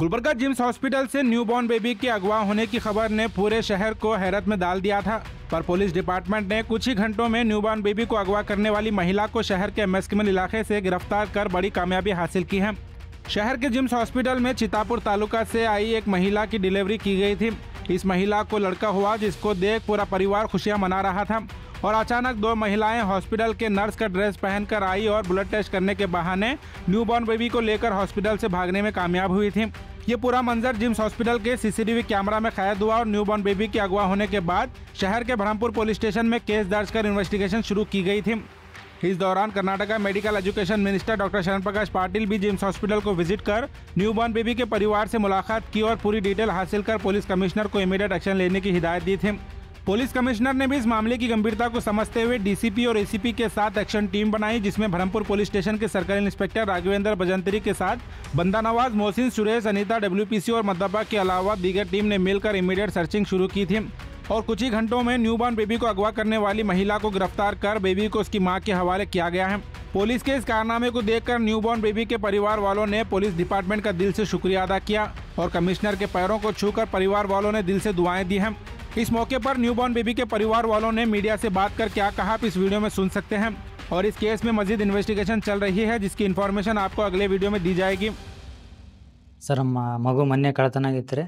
Gulbarga GIMS hospital से newborn baby के अगवा होने की खबर ने पूरे शहर को हैरत में डाल दिया था पर पुलिस डिपार्टमेंट ने कुछ ही घंटों में न्यूबॉर्न बेबी को अगवा करने वाली महिला को शहर के एमएसकिमल इलाके से गिरफ्तार कर बड़ी कामयाबी हासिल की है शहर के जिम्स हॉस्पिटल में चितापुर तालुका से आई एक महिला की डिलीवरी की गई थी इस महिला को लड़का हुआ जिसको देख पूरा परिवार खुशियां मना रहा था और अचानक दो महिलाएं हॉस्पिटल के नर्स का ड्रेस पहनकर आई और ब्लड टेस्ट करने के बहाने न्यूबॉर्न बेबी को लेकर हॉस्पिटल से भागने में कामयाब हुई थी ये पूरा मंजर जिम्स हॉस्पिटल के सीसीटीवी कैमरा में कैद हुआ और न्यूबॉर्न बेबी के अगवा होने के बाद शहर के ब्रह्मपुर पुलिस स्टेशन में केस दर्ज कर इन्वेस्टिगेशन शुरू की गई थी इस दौरान Karnataka medical education minister doctor Sharan Prakash Patil भी जिम्स हॉस्पिटल को विजिट कर न्यूबॉर्न बेबी के परिवार से मुलाकात की और पूरी डिटेल हासिल कर पुलिस कमिश्नर को इमीडिएट एक्शन लेने की हिदायत दी थी पुलिस कमिश्नर ने भी इस मामले की गंभीरता को समझते हुए डीसीपी और एसीपी के साथ एक्शन टीम बनाई जिसमें ब्रह्मपुर पुलिस स्टेशन के सर्कल इंस्पेक्टर राघवेंद्र बजंतरी के साथ बंदा नवाज मोहसिन सुरेश अनिता डब्ल्यू और मद्दबा के अलावा दीगर टीम ने मिलकर इमीडिएट सर्चिंग शुरू की थी और कुछ ही घंटों में न्यू बॉर्न बेबी को अगवा करने वाली महिला को गिरफ्तार कर बेबी को उसकी मां के हवाले किया गया है पुलिस के इस कारनामे को देखकर न्यूबॉर्न बेबी के परिवार वालों ने पुलिस डिपार्टमेंट का दिल से शुक्रिया अदा किया और कमिश्नर के पैरों को छूकर परिवार वालों ने दिल से दुआएं दी हैं इस मौके पर न्यूबॉर्न बेबी के परिवार वालों ने मीडिया से बात कर क्या कहा आप इस वीडियो में सुन सकते हैं और इस केस में मजीद इन्वेस्टिगेशन चल रही है जिसकी इन्फॉर्मेशन आपको अगले वीडियो में दी जाएगी ಸರ್ ನಮ್ಮ ಮಗು ಮೊನ್ನೆ ಕಳ್ತನ ಆಗಿತ್ತು ರೀ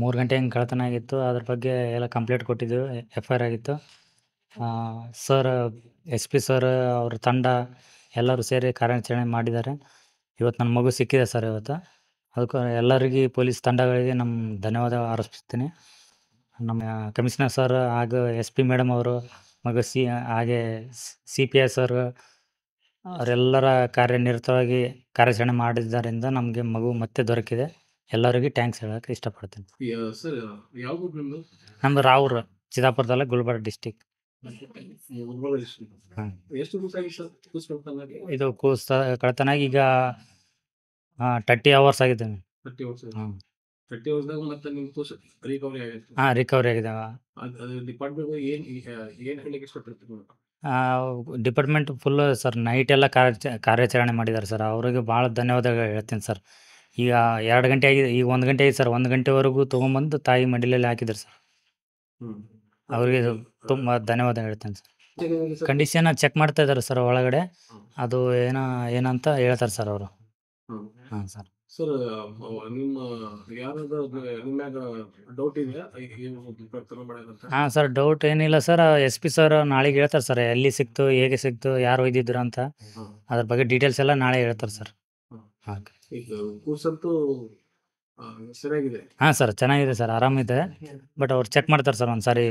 ಮೂರು ಗಂಟೆ ಹಿಂಗೆ ಕಳ್ತನ ಆಗಿತ್ತು ಅದ್ರ ಬಗ್ಗೆ ಎಲ್ಲ ಕಂಪ್ಲೇಂಟ್ ಕೊಟ್ಟಿದ್ದೆವು ಎಫ್ ಐ ಆರ್ ಆಗಿತ್ತು ಸರ್ ಎಸ್ ಪಿ ಸರ್ ಅವ್ರ ತಂಡ ಎಲ್ಲರೂ ಸೇರಿ ಕಾರ್ಯಾಚರಣೆ ಮಾಡಿದ್ದಾರೆ ಇವತ್ತು ನನ್ನ ಮಗು ಸಿಕ್ಕಿದೆ ಸರ್ ಇವತ್ತು ಅದಕ್ಕೆ ಎಲ್ಲರಿಗೆ ಪೊಲೀಸ್ ತಂಡಗಳಿಗೆ ನಮ್ಮ ಧನ್ಯವಾದ ಆರೋಪಿಸ್ತೀನಿ ನಮ್ಮ ಕಮಿಷನರ್ ಸರ್ ಹಾಗೆ ಎಸ್ ಪಿ ಮೇಡಮ್ ಅವರು ಮಗು ಸಿ ಹಾಗೆ ಸಿ ಪಿ ಐ ಸರ್ ಅವರೆಲ್ಲರ ಕಾರ್ಯನಿರತವಾಗಿ ಕಾರ್ಯಾಚರಣೆ ಮಾಡಿದ್ದರಿಂದ ನಮಗೆ ಮಗು ಮತ್ತೆ ದೊರಕಿದೆ ಎಲ್ಲರಿಗೂ ಟ್ಯಾಂಕ್ಸ್ ಹೇಳಕ್ಕೆ ಇಷ್ಟಪಡ್ತೀನಿ ಸರ್ ನಮ್ದು ರಾವ್ರ ಚಿದಾಪುರದಲ್ಲ ಗುಲ್ಬರ್ಗ ಡಿಸ್ಟಿಕ್ ಇದು ಕೂಸ್ ಕಳತನಾಗಿ ಈಗ ತರ್ಟಿ ಅವರ್ಸ್ ಆಗಿದೆ ಹಾಂ ಅವರ್ಸ್ದಾಗ ಮತ್ತೆ ರಿಕವರಿ ಹಾಂ ರಿಕವರಿ ಡಿಪಾರ್ಟ್ಮೆಂಟ್ ಏನು ಏನು ಡಿಪಾರ್ಟ್ಮೆಂಟ್ ಫುಲ್ ಸರ್ ನೈಟ್ ಎಲ್ಲ ಕಾರ್ಯ ಕಾರ್ಯಾಚರಣೆ ಮಾಡಿದ್ದಾರೆ ಸರ್ ಅವರಿಗೆ ಭಾಳ ಧನ್ಯವಾದಗಳು ಹೇಳ್ತೀನಿ ಸರ್ ಈಗ ಎರಡು ಗಂಟೆ ಆಗಿದೆ ಈಗ ಒಂದು ಗಂಟೆ ಆಗಿದೆ ಸರ್ ಒಂದು ಗಂಟೆವರೆಗೂ ತೊಗೊಂಬಂದು ತಾಯಿ ಮಡಿಲಲ್ಲಿ ಹಾಕಿದ್ರು ಸರ್ ಅವರಿಗೆ ತುಂಬ ಧನ್ಯವಾದ ಹೇಳ್ತೇನೆ ಸರ್ ಕಂಡೀಷನ್ ಚೆಕ್ ಮಾಡ್ತಾ ಇದ್ದಾರೆ ಸರ್ ಒಳಗಡೆ ಅದು ಏನೋ ಏನಂತ ಹೇಳ್ತಾರೆ ಸರ್ ಅವರು ಹಾಂ ಸರ್ ಸರ್ ನಿಮ್ಮ ಡೌಟ್ ಹಾಂ ಸರ್ ಡೌಟ್ ಏನಿಲ್ಲ ಸರ್ ಎಸ್ ಪಿ ಸರ್ ನಾಳೆಗೆ ಹೇಳ್ತಾರೆ ಸರ್ ಎಲ್ಲಿ ಸಿಕ್ತು ಹೇಗೆ ಸಿಕ್ತು ಯಾರು ಒಯ್ದಿದ್ರು ಅಂತ ಅದ್ರ ಬಗ್ಗೆ ಡೀಟೇಲ್ಸ್ ಎಲ್ಲ ನಾಳೆ ಹೇಳ್ತಾರೆ ಸರ್ ಹಾಂ ಸರಿಯಾಗಿದೆ ಸರ್ ಚೆನ್ನಾಗಿದೆ ಸರ್ ಆರಾಮಿದೆ ಬಟ್ ಅವ್ರು ಚೆಕ್ ಮಾಡ್ತಾರೆ ಸರ್ ಒಂದ್ಸರಿ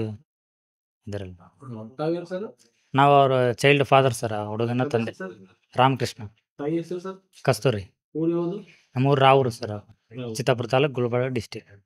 ನಾವು ಅವ್ರ ಚೈಲ್ಡ್ ಫಾದರ್ ಸರ್ ಹುಡುಗನ ತಂದೆ ರಾಮಕೃಷ್ಣ ಸರ್ ಕಸ್ತೂರಿ ನಮ್ಮ ಊರು ರಾವೂರು ಸರ್ ಚಿತ್ತಾಪುರ ತಾಲೂಕು ಗುಲ್ಬರ್ಗ ಡಿಸ್ಟಿಕ್